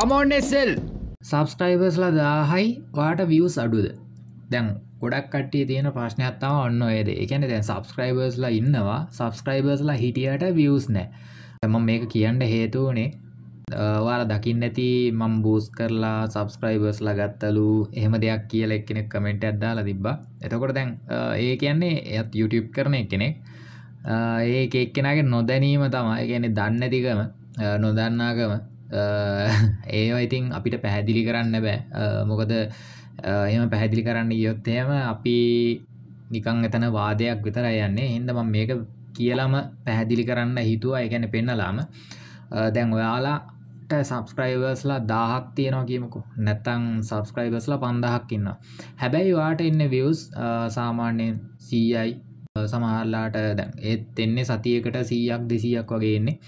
කමෝන්නෙස්සෙල් සබස්ටයිබර්ස්ලා දාහයි වාට වියස් අඩුද දැන් ගොඩක් කටේ තියෙන ප්‍රශ්නයක්ත්තාව ඔන්න ඒද එකන දැන් සබස්ක්‍රයිබර්ස්ලා ඉන්නවා සබස්ක්‍රයිබර්ස්ලා හිටියට වියස් නෑ තම මේක කියන්න හේතුවනේ වාර දකින්න ඇති මම් බූස් කරලා සබස්ක්‍රයිබර්ස්ලා ගත්තලු එහෙම දෙයක් කියල එක්කෙනෙක් කමෙන්ට අද්දාලා තිබ්බා එතකොට දැන් ඒ කියන්නේ එයත් YouTube කරන එකෙනෙක් ඒක එක්කෙනගේ නොදැනීම තමයි ගැන දන්නතිකම නොදන්නාකම ඒවා ඉතින් අපිට පැහැදිලි කරන්න බෑ මොකද එම පැහැදිලි කරන්න යොත්තයම අපි නිකං එතන වාදයක් විතර යන්නේ හින්දම මේක කියලාම පැහැදිලි කරන්න හිතුවා එකැන පෙන්නලාම දැන් ඔයාලාට සබස්ක්‍රයිවර්ස්ලා දාහක් තියෙනවා කියමකු නැත්තං සබස්ක්‍රයිබස්ල පන්දහක් ඉන්න හැබැයි වාට එන්න වස් සාමාන්‍යයෙන් සීයි සමහරලාට දැන් ඒත් එන්නේ සතියකට සීයක් දෙසියක් වගේන්නේ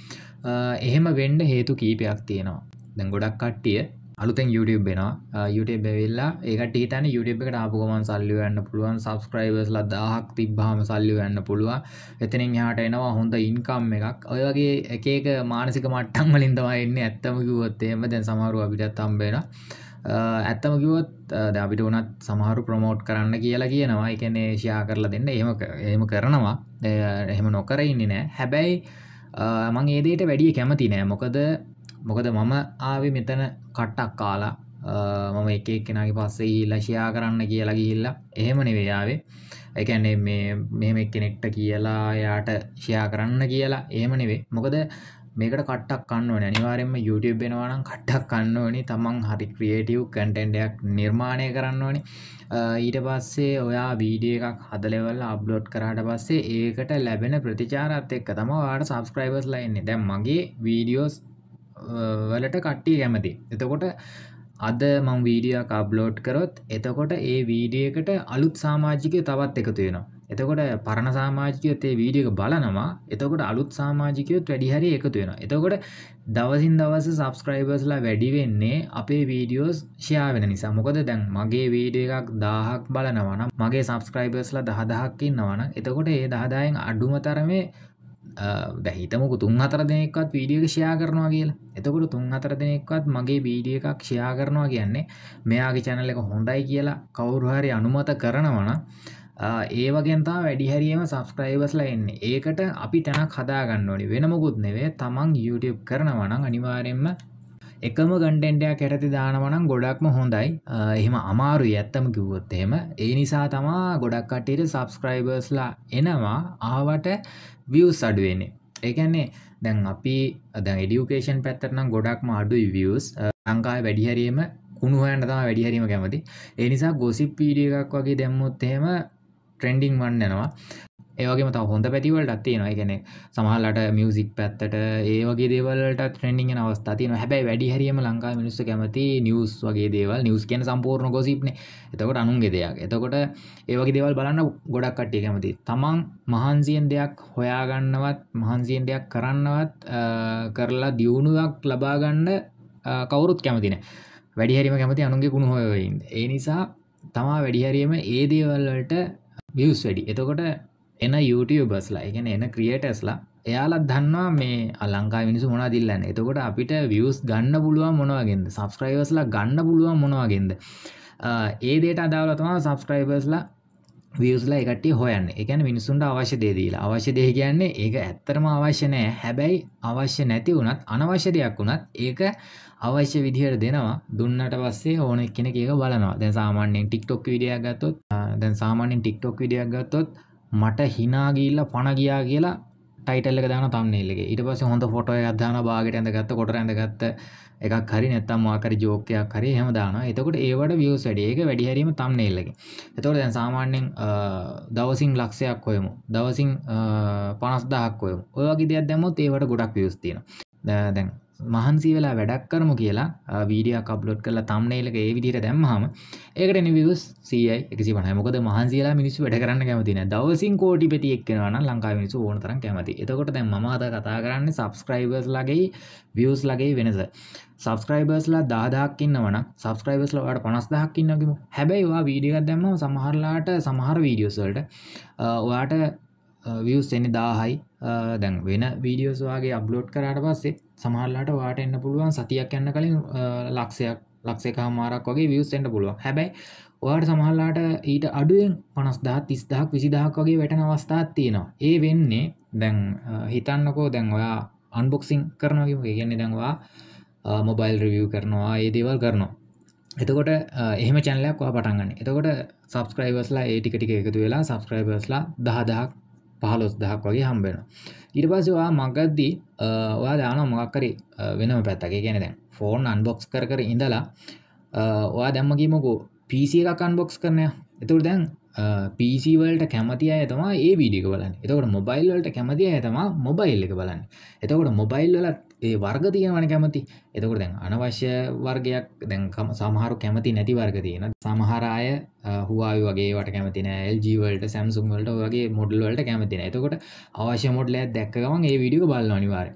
එහෙම වෙන්ඩ හේතු කීපයක් තියෙනවා දැන් ගොඩක් කට්ටිය අලුතෙන් YouTube වෙනවා YouTube වෙල්ලා ඒකට තන YouTube එකට ආපුගමන් සල්ලි වෙන්න පුළුවන් සබස්ක්‍රයිබර්ස් ලදහක් තිබ්බාම සල්ලි වෙන්න පුළුවන් එතනින් යාට එනවා හොඳ ඉන්කම් එකක් ඔය වගේ එක එක මානසික මට්ටම් වලින් තමයි එන්නේ ඇත්තම කිව්වොත් එහෙම දැන් සමහරව අපිටත් හම්බෙනවා ඇත්තම කිවොත් දැපිට උනත් සමහරු ප්‍රමෝට් කරන්න කියලා කියනවා එකනේ ශයා කරලා දෙන්න එහම එහෙම කරනවා එහෙම නොකර ඉන්නේ නෑ හැබැයි මං ඒදේට වැඩිය කැමති නෑ මොකද මොකද මම ආවි මෙතන කට්ටක් කාලා මම එකක් කෙනගේ පස්සේ ලශයා කරන්න කියලා ගිල්ල එහෙම නෙවයාවේ එකන්නේ මෙහෙම කෙනෙක්ට කියලා යාට ෂයා කරන්න කියලා ඒම නෙවේ මොකද මේකට කට්ටක් කන්නවන අනිවාරෙන්ම YouTube වෙනවානම් කට්ටක් කන්න ඕනි තමන් හරි ක්‍රියටව් කටෙන්ඩයක් නිර්මාණය කරන්න ඕනි ඊට පස්සේ ඔයා වීඩිය එකක් හදලෙවල් අබ්ලෝඩ් කරට පස්සේ ඒකට ලැබෙන ප්‍රතිචාරත් එක්ක තම වාට සබස්ක්‍රයිබර්ස් ලයින්නේ දැම් මගේ වීඩියෝස් වලට කට්ටි කැමති එතකොට අද මං වීඩියක් අබ්ලෝඩ් කරොත් එතකොට ඒ වීඩියකට අලුත් සාමාජිකය තවත් එකතුයෙනවා එතකොට පරණ සාමාජිකයොත් ඒ වීඩියක බලනවා එතකොට අලුත් සාමාජිකයොත් වැඩිහරි එකතු වෙන එතකොට දවසින් දවස සබස්ක්‍රයිබර්ස්ලා වැඩිවෙන්නේ අපේ වීඩියෝස් ෂයාාවෙන නිසා මොකද දැන් මගේ වීඩිය එකක් දාහක් බලනවන මගේ සබස්ක්‍රයිබර්ස්ලා දහදහක් ඉන්නවන එතකොට ඒ දහදායෙන් අඩුම තරමේ දැහිතමක තුන් අතර දෙනෙක්වත් වීඩියක ෂයා කරනවා කියලා එතකොට තුන් අතර දෙනෙක්වත් මගේ වීඩිය එකක් ෂයා කරනවා කියන්නේ මෙයාගේ චැනල එක හොඳයි කියලා කවුරුහරි අනුමත කරනවන ඒ වගෙන්තා වැඩිහරියම සස්ක්‍රයිවස්ලා එන්න ඒකට අපි තැනක් හදාගන්න ඕනි වෙනමකුත් නෙවේ තමන් YouTube කරනවනං අනිවාරෙන්ම එකම ගන්ටෙන්ටයක් ඇරති දානවනම් ගොඩක්ම හොඳයි එහෙම අමාරු ඇත්තම කිව්වොත්තේම ඒ නිසා තමා ගොඩක් කටට සබස්ක්‍රයිබර්ස්ලා එනවා ආවට විය් සඩුවනේ ඒකන්නේ දැන් අපි දැ ඩියුකේෂන් පැත්තරනම් ගොඩක්ම අඩුයි වියස් ලංකායි වැඩිහරීම කුණුහයන්ට තම වැඩිහරීම කැමති ඒ නිසා ගොසිප් පීඩියක් වගේ දැම්මුත්තේම ට්‍රෙන්ඩිං වන්න නවා ඒවගේ මත හොඳ පැතිවලට අත්තේ නොයි ගැන සමහලට මියසික් පැත්තට ඒවගේ දේවලට ට්‍රෙන්ඩිග අවස්ථාතින හැබැයි වැඩි හරිම ලංකා මිනිස්ස කැමති නිියස් වගේ දේවල් නිියස් කියන සම්පූර්ණ ගොසිප්න එතකොට අනුන්ගේ දෙයක් එතකොට ඒවගේ දේවල් බලන්න ගොඩක් කට්ටිය කැමති තමන් මහන්සියෙන් දෙයක් හොයාගන්නවත් මහන්සියෙන් දෙයක් කරන්නවත් කරලා දියුණුවක් ලබාගන්න කවුරුත් කැමතින වැඩිහරිම කැමති අනුගේ ගුණ හොයයින් ඒ නිසා තමා වැඩිහරීම ඒ දේවල්වලට බියස් වැඩි එතකොට එන YouTubeබස්ලා එකන එන ක්‍රියටස්ලා එයාලත් දන්නවා මේ අලංකා මිනිසු මොනා දිල්ලන්න එතකොට අපිට වියස් ගන්න පුළුවන් මොනවාගෙන්ද සබස්ක්‍රයිවස්ලා ගන්න පුළුවන් මොනවාගෙන්ද ඒදේට අදාවලතම සබස්ක්‍රයිබස්ලා වියස්ලා එකට හොයන්න එකන මිනිසුන්ට අවශ්‍ය දේදීලා අවශ්‍ය දේ කියන්නේ ඒක ඇත්තරම අවශ්‍ය නෑ හැබැයි අවශ්‍ය නැති වුණත් අනවශ්‍ය දෙයක් වුණත් ඒක අවශ්‍ය විදිහයට දෙනවා දුන්නට පස්සේ ඕන කෙන ඒක බලනවා දැන් සාමාන්‍යෙන් ටික්ටොක් විඩියක් ගත්තොත් දැන් සාමාන්‍යෙන් ටික්ටොක් විඩියක් ගත්තොත් මට හිනාගිල්ල පණගියා කියලා ටයිටල්ල දාන තම්න්නේෙල්ලෙ ඉට පස හොඳ ෆොටෝ අධාන බාගට ඇඳගත්ත කොට ඇඳගත්ත එකක් හරි නැත්තම් මොකක් හරි ජෝක් එකක් හරි එහෙම දානවා. එතකොට ඒවට views වැඩි. ඒක වැඩි හරියම thumbnail එකේ. එතකොට දැන් සාමාන්‍යයෙන් දවසින් ලක්ෂයක් හොයමු. දවසින් 50000ක් හොයමු. ඔය වගේ දෙයක් දැම්මොත් ඒවට ගොඩක් views තියෙනවා. දැන් මහන්සී වෙලා වැඩක් කරමු කියලා වීඩිය කබ්ලොඩ් කරලා තම්නේලක ඒ විදිර දැම්හම ඒකට නිවස් සීයි එකසි වන මොකද මහන්සේලා මිනිස්සු වැඩ කරන්න කැමතින දවසින් කෝටි පෙති එක්කෙනවන ලංකා මිනිසු ඕනතරම් කැමති එතකොට දැන් මමද කතා කරන්න සබස්ක්‍රයිබර්ස් ලගේ වියස් ලගේ වෙනස සබස්ක්‍රයිබර්ස්ලා දාදාක්කින්න වන සබස්ක්‍රයිබස්ලවට පනස් දහක්කින්නකිම හැබැයිවා වීඩියගත් දැම්ම සමහරලාට සමහර වීඩියෝසල්ට ඔයාට වියස් එනි දාහයි දැන් වෙන වීඩියෝස්වාගේ අප්ලෝඩ් කරට පස්සේ සමහල්ලාට වාට එන්න පුළුවන් සතියක් යන්න කලින් ලක්ෂයක් ලක්ෂේකහ මාරක් වගේ වියස්සෙන්ට පුළුව හැබැයි ඔයාට සමහල්ලාට ඊට අඩුවෙන් පනස්දා තිස්දාක් විසිදහක් වගේ වැටන අවස්ථාත් තියෙනවා ඒ වෙන්නේ දැන් හිතන්නකෝ දැන් ඔයා අන්බොක්සිං කරනවගේ කියන්නේ දැන්වා මොබයිල් රිවිය් කරනවා ඒ දේවල් කරනවා එතකොට එහම චැනලයක් වා පටන්ගන්න එතකොට සබස්ක්‍රයිවස්ලා ඒටිකටික එකතු වෙලා සබස්ක්‍රයිබස්ලා දහදහක් පහලොස් දහක් වගේ හම්බෙන ඉට පස වා මගද්දී ඔයා දාන මොක්කරි වෙනම පැත්තගේ ගැන දැන් ෆෝන් අන්බොක්ස් කර කර ඉඳලා ඔයා දැම්මකීමකෝ පිසි එකක් අන්බොක්ස් කරනය එතුට දැන් පිසිවලට කැමති අය තමා ඒ විඩික බලන්න එතකට මොබයිල්වලට කැමති අය තමා මොබයිල් එක බලන්න එතකොට මොබයිල්ලත් ඒ වර්ග තියෙනවන කැමති එතකට දැන් අනවශ්‍ය වර්ගයක් දැන්කම සමහරු කැමති නැති වර්ග තියෙන සමහරය හවායි වගේට කැමතින එල්ජීවලට සැම්සුම්වලට වගේ මොඩල්වලට කැමතින එතකොට අවශ්‍ය මොඩලය දැක්කවන් ඒ විඩිය බල්ල අනිවාරය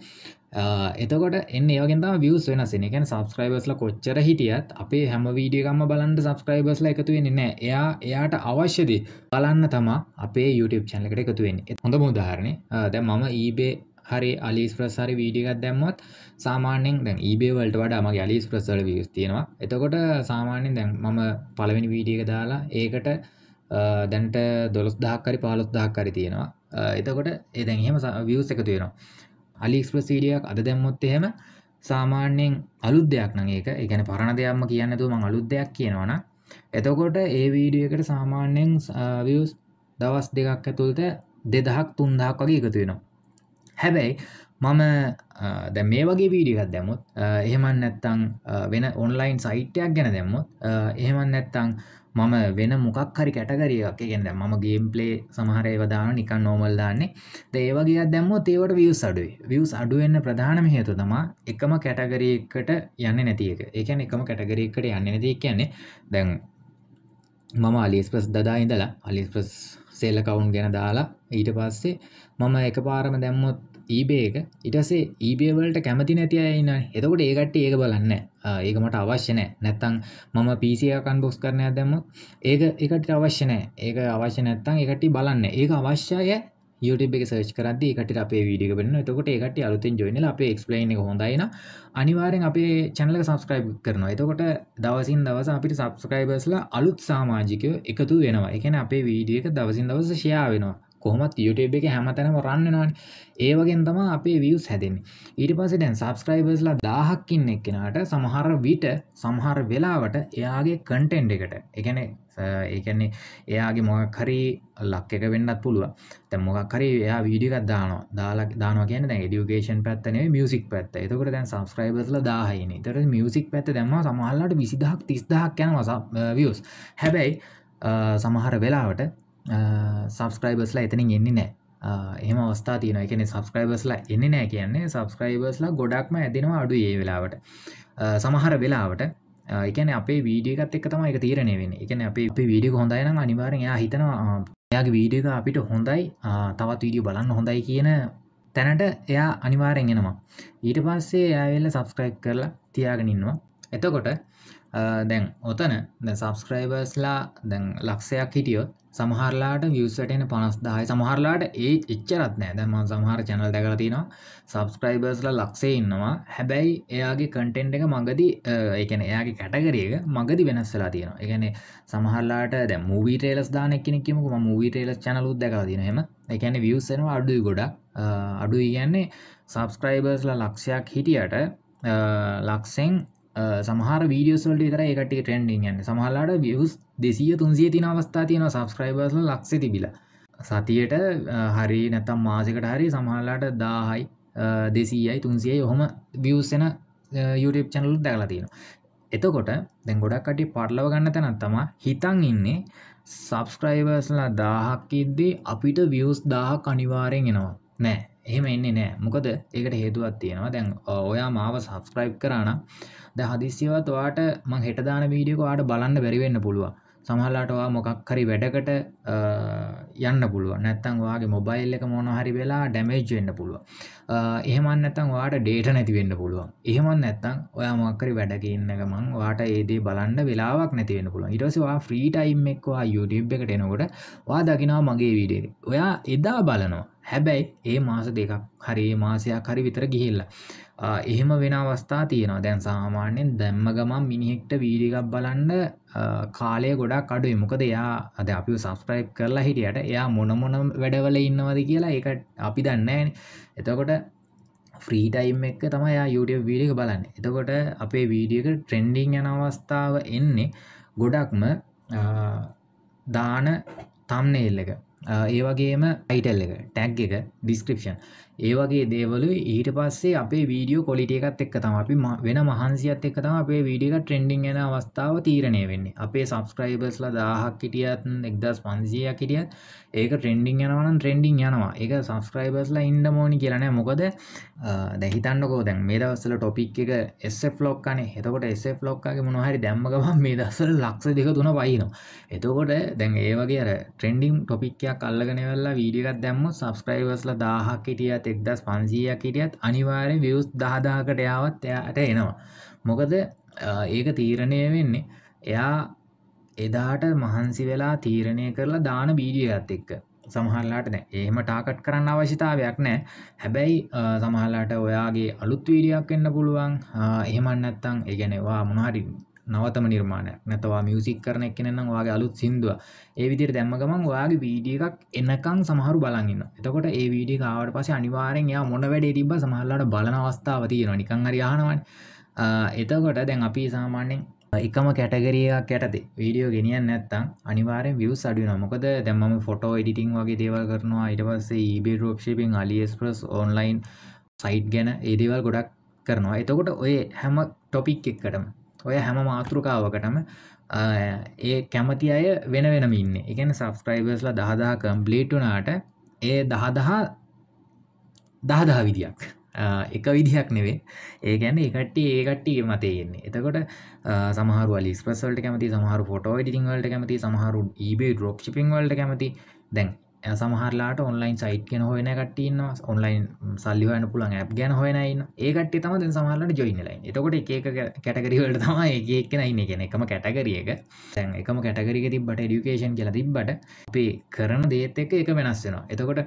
එතකොට එන්න ඒගෙන් වියස් වෙනස් එකන සබස්ක්‍රයිබස්ල කොච්චර හිටියත් අපේ හැම වීඩියගම්ම බලන්න සබස්ක්‍රයිබස්ල එකතු වෙන්නේ නෑ එයා එයාට අවශ්‍යදී බලන්න තමා අපේ YouTube චැනලකට එකතුවෙන් හොඳ මුදාහරණය දැ මම ඊබේ හරි අලිස්ප්‍රස් හරි වීඩිගත් දැම්මොත් සාමානෙන් දැන් ඒබේවලට වඩා මගේ අලිස්ප්‍රසල වියස් තියෙනවා එතකොට සාමාන්‍යෙන් දැන් මම පළවෙනි වීඩියක දාලා ඒකට දැන්ට දොළොස් දහක්කරි පාලොස් දහක්කරි තියෙනවා එතකොට එදැන් හෙම වියස් එක තියෙනවා අලිස්ප්‍රස් වීඩියක් අද දැම්මොත් එහෙම සාමාන්‍යෙන් අලුත් දෙයක් නං ඒක එකන පරණ දෙයක්ම කියන්න තුම අලුත් දෙයක් කියනවන එතකොට ඒ වීඩියකට සාමාන්‍යෙන් වියස් දවස් දෙකක් ඇතුළට දෙදහක් තුන්දහක් වගේ එකතු වෙනවා හැබැයි මම දැ මේ වගේ වීඩිගත් දැමුත් එහෙමන් නැත්තං වෙන ඔන්ලයින් සයිට්යක් ගැන දැම්මුත් එහෙමන් නැත්තං මම වෙන මොකක් හරි කැටගරියක් ගෙන්ද ම ගේම් පලේ සමහරය වදාන නිකන් නෝමල්දාන්නේ දේවගේ දැම්ම තේවට වියස් අඩුයි වියස් අඩුවෙන්න්න ප්‍රධානම හේතු තමා එකම කැටගරයකට යන්න නැතික එකන එකම කැටගරයකට යන්න නැති කියන්නේ දැන් මම අලිස්පස් දදා ඉඳලා අලිස්පස් සෙල්ල කවුන්් ගැන දාලා ඊට පස්සේ මම එක පාරම දැම්මොත් ඊබේක ඉටසේ ඊබේවලට කැමති නැති අයන්න එතකොට ඒකට ඒක බලන්න ඒකමට අවශ්‍යනෑ නැත්තං මම පිසියකන් බොක්ස් කරනය දැම්මොත් ඒක එකට අවශ්‍යනෑ ඒක අවශ්‍ය නැත්තං එකට බලන්න ඒක අවශ්‍යය YouTube එක සර්ච් කරදදි එකට අපේ වීඩිය වෙන්න එතකොට එකට අලුතින් ජොයිනල අපේ එක්ස්ලයින හොඳයින අනිවාරෙන් අපේ චැනල සබස්ක්‍රයිබ් කරනවා එතකොට දවසින් දවස අපිට සබස්ක්‍රයිබර්ස්ලා අලුත් සාමාජිකය එකතු වෙනවා එකන අපේ වීඩියක දවසින් දවස ශයා වෙනවා කොහොමත් YouTube එක හැමතැනම රන්න නවන් ඒවගෙන් තම අපේ වියස් හැදෙන් ඊට පස්සේ දැන් සබස්ක්‍රයිබර්ස්ලා දාහක්කින්න එක්කෙනට සමහර විට සමහර වෙලාවට එයාගේ කටෙන්් එකට එකන ඒකන්නේ එයාගේ මොක හරි ලක් එක වෙන්නත් පුළුව තැ මොකක් හරි එයා වීඩිකත් දානවා දාලක් දානවා කියන ඩියුකේෂන් පැත්තනේ මියසික් පැත්ත එතකට දැන් සස්ක්‍රයිබර්ල දාහයින තර මියසික් පැත්ත දැම සමහල්ලට විසිදහක් තිස්දහක් යන වසා වියස් හැබැයි සමහර වෙලාවට සබස්ක්‍රයිබස්ලා එතනින් එන්නේ නෑ එහම අවස්ථා තියන එකන සබස්ක්‍රයිබස්ලා එන්නේ නෑ කියන්නේ සබස්ක්‍රයිබස්ලා ගොඩක්ම ඇදෙනවා අඩු ඒ වෙලාවට සමහර වෙලාවට එකන අපේ වීඩියකත් එක් තම එක තීරණය වෙන එකන අපේ අපි වීඩිය හොඳයින අනිවාරෙන් යා හිතනවා යාගේ වීඩියක අපිට හොඳයි තවත් වීඩිය බලන්න හොඳයි කියන තැනට එයා අනිවාරෙන්ගෙනවා ඊට පස්සේ ඇවෙල්ල සබස්ක්‍රයිබ් කරලා තියාගෙනන්නවා එතකොට දැන් ඔතන ද සබස්ක්‍රයිබර්ස්ලා දැන් ලක්ෂයක් හිටියොත් සමහරලාට වියසටන පනස්දායි සමහරලාට ඒ එච්චරත් නෑ දැම සමහර චැනල් දැකරතිනවා සබස්ක්‍රයිබර්ස්ල ලක්සේ ඉන්නවා හැබැයි එයාගේ කටෙන්ට් එක මගදි එකන එයාගේ කැටගරියක මගදි වෙනස්සලා තියෙනවා එකන සමහරලාට ද මූවී ටේලස් දානෙක්නෙකෙමක මූවී ටේලස් චනලුත් දැකරදිනීම එකන වියසෙන අඩුයි ගොඩක් අඩුයි කියන්නේ සබස්ක්‍රයිබර්ස්ල ලක්ෂයක් හිටියට ලක්සෙන් සමහර වීඩියෝස්වල්ට තර එකට ට්‍රෙන්ඩින් යන්න සමහල්ලාට වියස් දෙසිය තුන්සිය තින අවස්ථා තියෙන සබස්ක්‍රයිබර්ස් ලක්ෂ තිබිල සතියට හරි නැතම් මාසිකට හරි සමහල්ලාට දාහයි දෙසීයයි තුන්සියයි ඔහොම වියස්සෙන YouTube චැනලු දැකලා තියෙන එතකොට දැන් ගොඩක් කටි පටලව ගන්න තැනත් තමා හිතන් ඉන්නේ සබස්ක්‍රයිබර්ස්ලා දාහක්කිද්දී අපිට වියස් දාහ කනිවාරෙන් එනවා නෑ එහෙම එන්නේ නෑ මොකද ඒකට හේතුවත් තියෙනවා දැන් ඔයා මාව සබස්ක්‍රයිබ් කරන ද හදිසිවත් වාට මං හෙටදාන වීඩියකවාට බලන්න බැරිවෙන්න පුළුවන් සමහල්ලාටවා මොකක් හරි වැඩකට යන්න පුළුව නැත්තං වගේ මොබයිල් එක මොන හරි වෙලා ඩැමේජ් වෙන්න පුළුව එහෙමන් නැතං වාට ඩේට නැතිවෙන්න පුළුවන් එහෙමන් නැත්තං ඔය මොක්කරි වැඩකඉන්නක මං වාට ඒදේ බලන්න වෙලාවක් නැතිවෙන පුළුව ඉටසවා ෆ්‍රී ටයිම් එක්වා YouTube එකට එනකොට වා දකිනවා මගේ විඩේ ඔයා එදා බලනවා හැබැයි ඒ මාස දෙකක් හරි මාසයක් හරි විතර ගිහිල්ලා එහෙම වෙන අවස්ථා තියෙනවා දැන් සාමාන්‍යෙන් දැම්ම ගමන් මිනිහෙක්ට වීඩිගක් බලන්න කාලය ගොඩක් අඩු එමොකද එයා අද අපි සස්ප්‍රයිප් කරලා හිටියට එයා මොනමොන වැඩවල ඉන්නවද කියලා එක අපි දන්නෑ එතකොට ්‍රීටයිම් එක තමයියා YouTube වීඩික බලන්න එතකොට අපේ වීඩියක ට්‍රෙන්ඩිං යන අවස්ථාව එන්නේ ගොඩක්ම දාන තම්නෙල්ල එක ඒවගේම අයිටල් එක ටැක් එක ඩිස්ක්‍රපෂන් ඒවගේ දේවලු ඊට පස්සේ අපේ වීඩියෝ කොලිට එකත් එක් තම අපි වෙන මහන්සියත් එක් තම අපේ වීඩියක ට්‍රෙන්ඩිං යන අවස්ථාව තීරණය වෙන්නේ අපේ සබස්ක්‍රයිබර්ස්ල දාහක් කිටියත් එක්දස් පන්සියක් කිටිය ඒක ට්‍රෙන්ඩිං යනවන ට්‍රෙන්ඩිං යනවා එක සස්ක්‍රයිබර්ස්ල ඉන්ඩ මෝනි කියලනෑ මොකද දැහිතන්නකෝ දැන් මේ දවස්සල ටොපික් එක එස ෆ්ලොක් කනේ එතකොට එස ෆ්ලොක්කාගේ මොනහරි දැම්මගම මේ දස්සල ලක්ෂ දෙක තුන පයිනවා එතකොට දැන් ඒවගේ ට්‍රෙන්ඩිම් ටොපික්යක් එකක් අල්ලගෙන වෙල්ලා වීඩියෝ එකක් දැම්මොත් subscribersලා 1000ක් හිටියත් 1500ක් හිටියත් අනිවාර්යෙන් views 10000කට යාවත් එයාට එනවා. මොකද ඒක තීරණය වෙන්නේ එයා එදාට මහන්සි වෙලා තීරණය කරලා දාන වීඩියෝ එකත් එක්ක. සමහරලාට නෑ එහෙම ටාකට් කරන්න අවශ්‍යතාවයක් නෑ හැබැයි සමහරලාට ඔයාගේ අලුත් වීඩියක් එන්න පුළුවන් එහෙමන්නත්තං ඒගැනවා මොනහරි නවතම නිර්මාණයක් නැතවා මියසික් කරන එකනෙන්නම් වගේ අලුත් සිින්දුව ඒ විදිර දැම්ම ගමන් වගේ වීඩිය එකක් එනකං සමහරු බලගන්න එතකොට ඒ වීඩිය කාවට පස අනිවාරෙන් යා මොන වැඩ තිබ සහල්ලට බලන අවස්ථාව තියෙන නිකං අරයානවන් එතකොට දැන් අපි සාමාන්‍යෙන් එකම කැටගරියක් ඇටතේ වීඩියෝ ගෙනියන් නැත්තං අනිවාරෙන් වියස් අඩින මොකද දැම්ම ෆොටෝ එඩිටිං වගේ දේවල් කරනවා ඉට පස්සේ ඊබේ රෝක්ෂිපින් අලිස්ප්‍රස් ඔන්ලයින් සයිට් ගැන ඒදේවල් ගොඩක් කරනවා එතකොට ඔය හැම ටොපික් එක්කටම ඔය හැම මාතෘකාවකටම ඒ කැමති අය වෙන වෙනම ඉන්න එකන සබස්ක්‍රයිබර්ස්ල දහදා කම්පලේටුනාට ඒ දහදහා දහදහ විදියක් එක විදිහක් නෙවේ ඒකැන එකට ඒකට මතයෙන්නේ එතකොට සමහර ලිස්පසල්ට කැමති සමහර ෆොටෝ ඉඩිංවලට කැමති සමහරු ඊබේ රොක්්ෂිපිංවලට කැමති දැන් ඇ සමහරලාට ඔන්ලයින් සයිට් ගෙන හොයන කටන්න ඔන්ලයින් සල්ලිවන පුළන් ඇ් ගැන හොයනයින්න ඒකට තම දෙ සහලට ජොයිනලයි එතකොට එක කැටගරිවලට තම ඒකෙනයින්න ගෙන එකම කැටගරියක තැන් එකම කැටගරික තිබට ඩිකේෂන් කියල තිබට පේ කරන දේත් එක එක වෙනස්සෙන එතකොට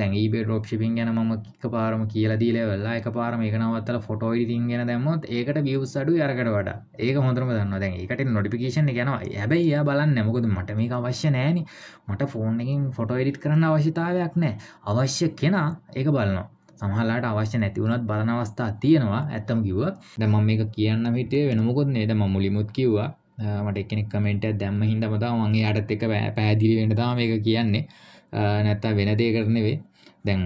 දැන් ඒබේ රෝප් ශිපින් ගැන ම පාරම කියලා දීලවෙල්ලා එක පාරම එකනවත්තල ෆොටෝයි තින් ගෙන දැම්මත් ඒකට බියවස් අඩු අරකට වඩ ඒක හොඳරම දන්න දැන් එකට නොටිකේෂන් ගැනවා හැබයි යා බලන්න නැමකොද මට මේ අවශ්‍ය නෑන මට ෆෝන් එකින් ෆොටෝයි වැඩිට් කරන්න අවශ්‍යතාවයක් නෑ අවශ්‍ය කෙනා ඒක බලනවා සහලාට අවශ්‍ය නැතිවුණත් බලන අවස්ථා තියෙනවා ඇත්තම් කිව දැම මේක කියන්න හිටේ වෙනමුකුත් නේද ම මුලිමුත් කිව්වා මට එකෙනෙක් කමෙන්ට දැම්ම හින්ද මතා මගේ අටත් එක පැදිලි වෙනතා මේක කියන්නේ නැත්තා වෙන දේ කරනවේ දැන්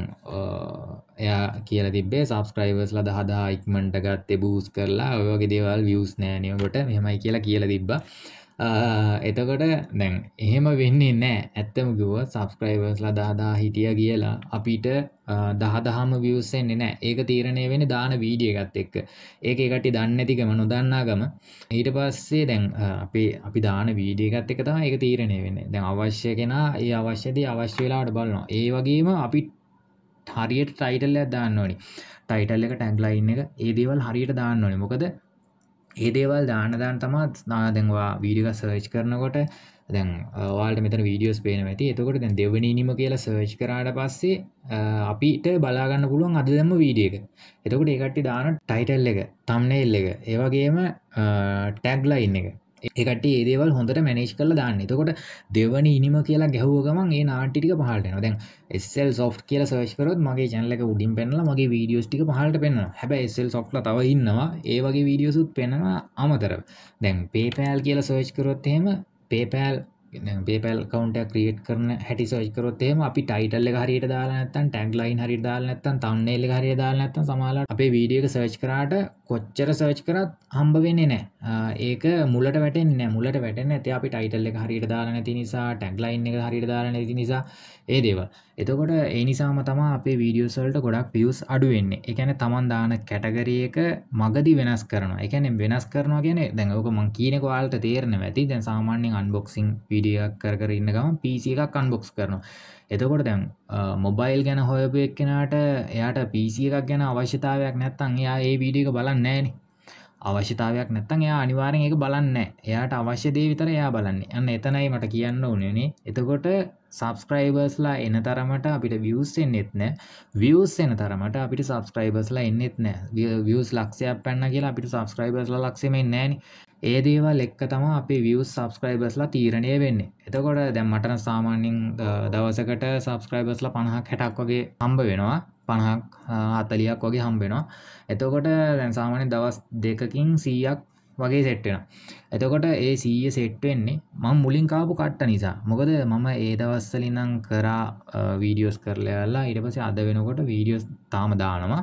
එයා කියල තිබේ සබස්ක්‍රයිවර්ස් ලද හදා ඉක්මට ගත්තේ බූස් කරලා ඔයගේ දේවල් වියස් නෑනියකට මෙහමයි කියලා කියල තිබ්බා එතකොට දැන් එහෙම වෙන්නේ නෑ ඇත්තම ගුව සබස්ක්‍රයිවර්ස්ලා දාදා හිටිය කියලා අපිට දහදහම වියසෙන්නේ නෑ ඒක තීරණය වෙන දාන වීඩිය ගත් එක්ක ඒක එකට දන්නඇතිකම නොදන්නාගම ඊට පස්සේ දැන් අපේ අපි දාන වීඩියගත් එක තම එක තීරණය වෙන දැන් අවශ්‍ය කෙන ඒ අවශ්‍යති අවශ්‍ය වෙලාට බලනවා ඒ වගේම අපිට හරියට ටයිටල්ලයක් දාන්න ඕනි ටයිටල් එක ටැග්ලයින් එක ඒදේවල් හරියට දාන්න ඕනි මොකද ඒ දේවල් දානදාන් තමත් නාදවා වීඩික සර්ච් කරනකොට දැන් වාට මෙත වීඩියෝස් පේන ඇති එතකොට දැන් දෙවනීම කියලා සර්ච් කරට පස්සේ අපිට බලාගන්න පුළුවන් අද දෙම වීඩිය එක එතකොට ඒකට්ටි දාන ටයිටල් එක තම්නෙල් එක ඒවගේම ටැග්ලයින් එක එකට ඒදවල් හොඳට මැනේජ් කල දාන්න තකොට දෙවනි ඉනිම කියලා ගැහුව ගමන් ඒ නාටික පහලටන දැන් එස්සල් සෝට් කියල සවස්කරත් මගේ චැනලක උඩින් පෙන්ල මගේ වීඩියෝස් ටික පහලට පෙන්න්න හැබැ එස්සල් සොට්ල තව ඉන්නවා ඒවගේ වීඩියෝසුත් පෙනවා අමතර දැන් පේපෑල් කියල සෝච්කරොත් එහෙම පේපෑල් පේපල් කවන්ට ක්‍රියට් කරන හැටි සෝයිකරොත් එම අපි ටයිටල්ල හරියට දාලනත්තන් ටැග් ලයින් හරි දාලනත්තන් තන්නේෙල් හරි දාලනත්ත සමාල අපේ වීඩියක සර්ච් කරාට කොච්චර සර්ච් කරත් හම්බවෙන්නේ නෑ ඒක මුලට වැටෙන් මුලට වැටෙන් ඇති අපි ටයිටල්ල හරිට දාලන ති නිසා ටැග් ලයින් එක හරිට දාලන ති නිසා ඒ දේව එතකොට ඒ නිසාම තමා අපේ වීඩියෝසල්ට ගොඩක් පියස් අඩුවෙන්නේ එකැන තමන් දාන කැටගරියක මගදි වෙනස් කරන එකැනෙ වෙනස් කරනවා ගැන දැඟක මං කියන වාලට තේරන ඇති දැන් සාමාන්‍යෙන් අන්බොක්සිං විඩියක් කර ඉන්න ගම පිසි එකක් අන්බොක්ස් කරනවා එතකොට දැන් මොබයිල් ගැන හොයපු එක්කෙනට එයාට පිසි එකක් ගැන අවශ්‍යතාවයක් නැත්තන් එයා ඒ වීඩියක බලන්න නෑනේ අවශ්‍යතාවයක් නැත්තන් එයා අනිවාරෙන් එක බලන්න එයාට අවශ්‍ය දේ විතර එයා බලන්න යන්න එතනයි මට කියන්න ඕනනේ එතකොට සබස්ක්‍රයිබර්ස්ලා එන තරමට අපිට වියස් එන්නෙත් නෑ වියස් එන තරමට අපිට සබස්ක්‍රයිබර්ස්ලා එන්නෙත් නෑ වියස් ලක්ෂයක් පැන්න කියලා අපිට සබස්ක්‍රයිබර්ස්ලා ලක්ෂෙමෙන් නෑන ඒ දේවල් එක්ක තම අපි විය සබස්ක්‍රයිබස්ලා තීරණය වෙන්නේ එතකොට දැම්මටන සාමාන්‍යින් දවසකට සබස්ක්‍රයිබස්ල පණහක් හැටක් වගේ හම්බ වෙනවා පණහක් අතලියක් වගේ හම්බෙනවා එතකොට දැන්සාමාන්‍ය දවස් දෙකකින් සීයක් වගේ සෙට්ටෙන එතකොට ඒ සීය සෙට්ටෙන්නේ මං මුලින් කාපු කට්ට නිසා මොකද මම ඒ දවස්සලිනම් කරා වීඩියෝස් කරලයල්ලා ඉට පසේ අද වෙනකොට වීඩියෝස් තාම දානවා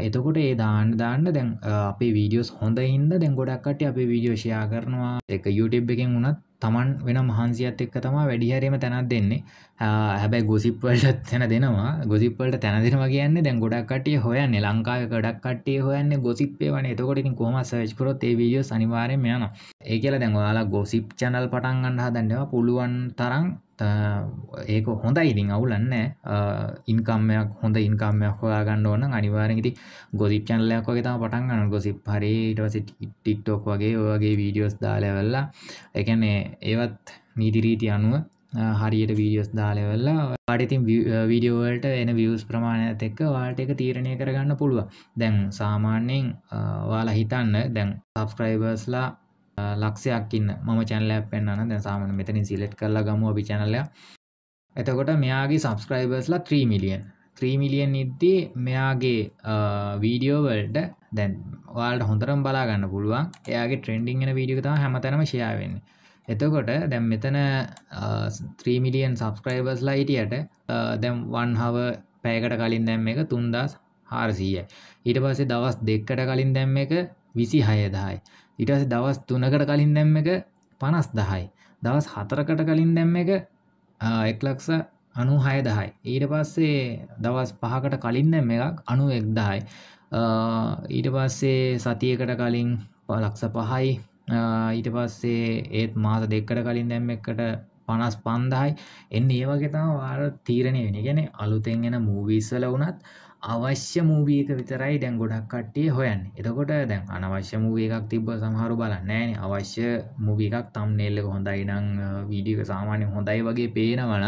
එතකොට ඒ දාන්න දාන්න දැන් අපේ වීඩියෝස් හොඳ හින්ද දැන් ගොඩක්ට අපේ වීඩියෝෂයා කරනවා එක YouTube එකෙන් වුණත් තමන් වෙන මහන්සියත් එක්ක තමා වැඩිහරීම තැනත් දෙන්නේ හැබැයි ගොසිප්වලට තැන දෙනවා ගොසිප්වලට තැන දෙනවා කියන්නේ දැන් ගොඩක්ටිය හොයන්නේ ලංකාව ගඩක්ටිය හොයන්න ගොසිපේ වන එතකොටින් කොම සච්කරොත් ඒ විඩියෝ අනිවාරය යන ඒ කියල දැන් ඔයාලා ගොසිප් චැනල් පටන්ගන්න හදන්නවා පුළුවන් තරම් ඒක හොඳ ඉතින් අවුලන්න ඉන්කම්මයක් හොඳ ඉන්කම්මයක් හොයාගන්න ඕන අනිවාරෙති ගොසිප් චැනලයක් වගේ තම පටන් ගන්න ගොසිප් හරිටවස ටික්ටෝක් වගේ ඔයගේ වීඩියෝස් දාලවෙල්ලා එකනේ ඒවත් නීතිරීති අනුව හරියට වීඩියෝස් දාලවෙල්ලා පඩිතින් වීඩියෝවලට එන වියස් ප්‍රමාණයත් එක්ක වාට එක තීරණය කරගන්න පුළුව දැන් සාමාන්‍යයෙන් වාලා හිතන්න දැන් සබස්ක්‍රයිබර්ස්ලා ලක්ෂයක් ඉන්න ම චැනලයක් පෙන්න්න දැ සාමන මෙතනින් සිලෙට් කරලා ගම අපි චැනලය එතකොට මෙයාගේ සබස්ක්‍රයිබර්ස්ලා 3 මිලියන් 3 මිලියන් ඉද්දී මෙයාගේ වීඩියෝවල්ට දැන් වාල්ට හොඳරම් බලාගන්න පුළුවන් එයාගේ ට්‍රෙන්ඩිං එන වීඩියෝ තම හැමතනම ශයාවෙන්නේ එතකොට දැම් මෙතන 3 මිලියන් සබස්ක්‍රයිබර්ස්ලා හිටියට දැම් වන් හව පෑකට කලින් දැම් එක තුන්දස් හාරසීය ඊට පස්සේ දවස් දෙක්කට කලින් දැම් එක විසි හයදායි ඉටස දවස් තුනකට කලින් දැම්ම එක පනස් දහයි දවස් හතරකට කලින් දැම්ම එක එක්ලක්ස අනු හයදහයි ඊට පස්සේ දවස් පහකට කලින් දැම්ම එකක් අනු එක්දායි ඊට පස්සේ සතියකට කලින් ලක්ෂ පහයි ඊට පස්සේ ඒත් මාස දෙක්කට කලින් දැම්ම එකට පනස් පන්දහයි එන්න ඒවගේ තම වාර තීරණය වෙන ගැන අලුතෙන් එෙන මූවිස්සල වනත් අවශ්‍ය මූවීක විතරයි දැන් ගොඩක් කට්ටිය හොයන් එතකොට දැන් අනවශ්‍ය මූවේකක් තිබ සහරු බල නෑන අවශ්‍ය මූවිකක් තම් නෙල්ලක හොඳයි නං වීඩියක සාමාන්‍ය හොඳයි වගේ පේනවන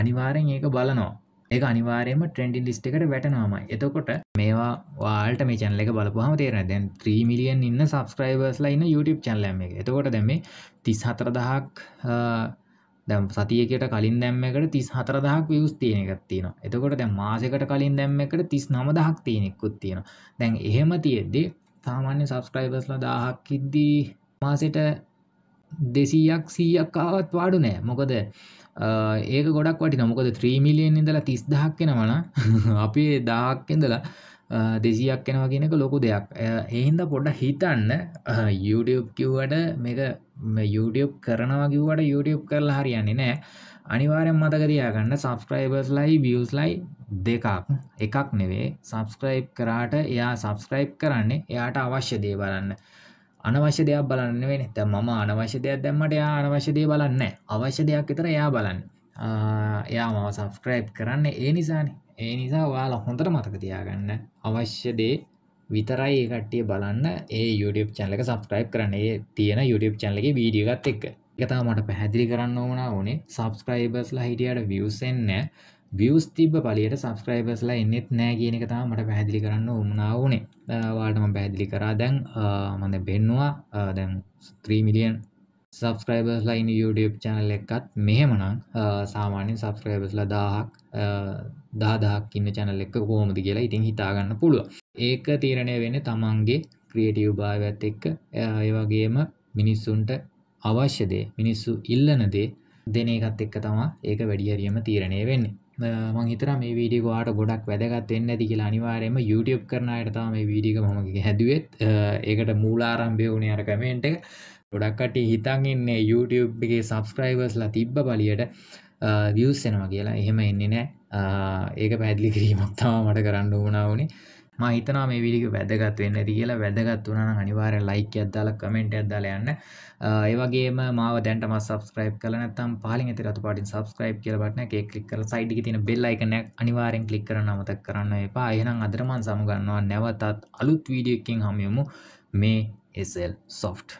අනිවාරෙන් ඒක බලනෝ ඒ අනිවාරයම ට්‍රෙන්ඩින් ලිස්ට එකට වැටනවාම එතකොට මේවා වාල්ට මේ චැනල එක බලපුහම තේරන දැන් ත්‍රීමිලියන් ඉන්න සබස්ක්‍රයිබර්ස්ලා ඉන්න YouTube චැනලම එක එතකොට දැම තිස් හතරදහක් දැම් සතියකට කලින් දැම්මකට තිස් හතරදහක් වියස් තියෙනකක් තියෙන එතකොට දැ මාසකට කලින් දැම්මකට තිස් නමදහක් තියෙනෙක්කුත් තියෙන දැන් එහෙම තියෙද්දි සාමාන්‍ය සබස්ක්‍රයිබස්ල දාහක් ඉද්දී මාසට දෙසීයක් සීයක්කාවත් වාඩු නෑ මොකද ඒක ගොඩක් වටි නොමොකද ත්‍රීමිලියෙන් ඉඳලා තිස් දහක් කෙනවන අපේ දාහක්කෙන්දලා දෙසියක් කෙනවා කියෙනක ලොකු දෙයක් එහින්ද පොඩ්ඩ හිතන්න YouTube කිව්වට මේක YouTube කරනවා කිව්වට YouTube කරලා හරියන්නේ නෑ අනිවාරෙන් මතකරයාගන්න සබස්ක්‍රයිබර්ස් ලයි බියස් ලයි දෙකක් එකක් නෙවේ සබස්ක්‍රයිබ් කරාට එයා සබස්ක්‍රයිබ් කරන්නේ එයාට අවශ්‍ය දේ බලන්න අනවශ්‍ය දෙයක් බලන්න වෙන ත මම අනවශ්‍ය දෙයක් දැම්මට එයා අනවශ්‍ය දේ බලන්න අවශ්‍ය දෙයක් විතර එයා බලන්න එයා මම සබස්ක්‍රයිබ් කරන්න ඒ නිසානේ ඒ නිසා ඔයාලා හොඳට මතක තියාගන්න අවශ්‍ය දේ විතරයි ඒ කට්ටිය බලන්න ඒ YouTube channel එක subscribe කරන්න. ඒ තියෙන YouTube channel එකේ වීඩියෝ එකත් එක්ක. ඒක තමයි මට පැහැදිලි කරන්න ඕන වුණේ. subscribers ලා හිටියට views එන්නේ views තිබ්බ පළියට subscribers ලා එන්නේත් නැහැ කියන එක තමයි මට පැහැදිලි කරන්න ඕනා වුණේ. ඔයාලට මම පැහැදිලි කරා දැන් මම දැන් බෙන්නවා දැන් 3 million subscribers line YouTube channel එකත් මෙහෙමනම් සාමාන්‍යෙන් සබස්ක්‍රයිබර්ස්ල දාහක් දාදහක් ඉන්න චැනල් එක කොහොමද කියලා ඉතින් හිතාගන්න පුළුව ඒක තීරණය වෙන තමන්ගේ ක්‍රියටව් භාවත් එක්ක ඒවගේම මිනිස්සුන්ට අවශ්‍යදේ මිනිස්සු ඉල්ලනදේ දෙන එකත් එක්ක තමා ඒක වැඩිහරියම තීරණය වෙන්නේ මංහිතර මේ වීඩියෝවාට ගොඩක් වැදගත් වෙන්න ඇති කියලා අනිවාරයම YouTube කරනයට තම මේ වීඩික මගේ හැදුවත් ඒකට මූලාරම්භය වුණ අර කමෙන්ට් එක ගොඩක්කට හිතන් ඉන්නේ YouTubeගේ සබස්ක්‍රයිවර්ස්ලා තිබ්බ බලියට වියස් එනවා කියලා එහෙම එන්නේ නෑ ඒක පැදිලි කිරීමක්තාව මට කරන්න ඕනාවනේ මහිතනා මේ විඩික වැදගත් වෙන්න ඇති කියලා වැදගත් වනන අනිවාර ලයික අදදාල කමෙන්ට් ඇදදාල යන්න ඒවගේ මාව දැන්ටම සබස්ක්‍රයිබ් කලන තම් පාලි ඇති රතු පාටින් සබස්ක්‍රයිබ් කියලබටන එක කලික් කර සයිඩි තින බෙල්ලයිකනක් අනිවාරෙන් කලික් කරන අමතක් කරන්න එපා එහනම් අදරමන් සමගන්නවා නැවතත් අලුත් වීඩියකින් හමයමු මේ එසල් සොෆ්ට්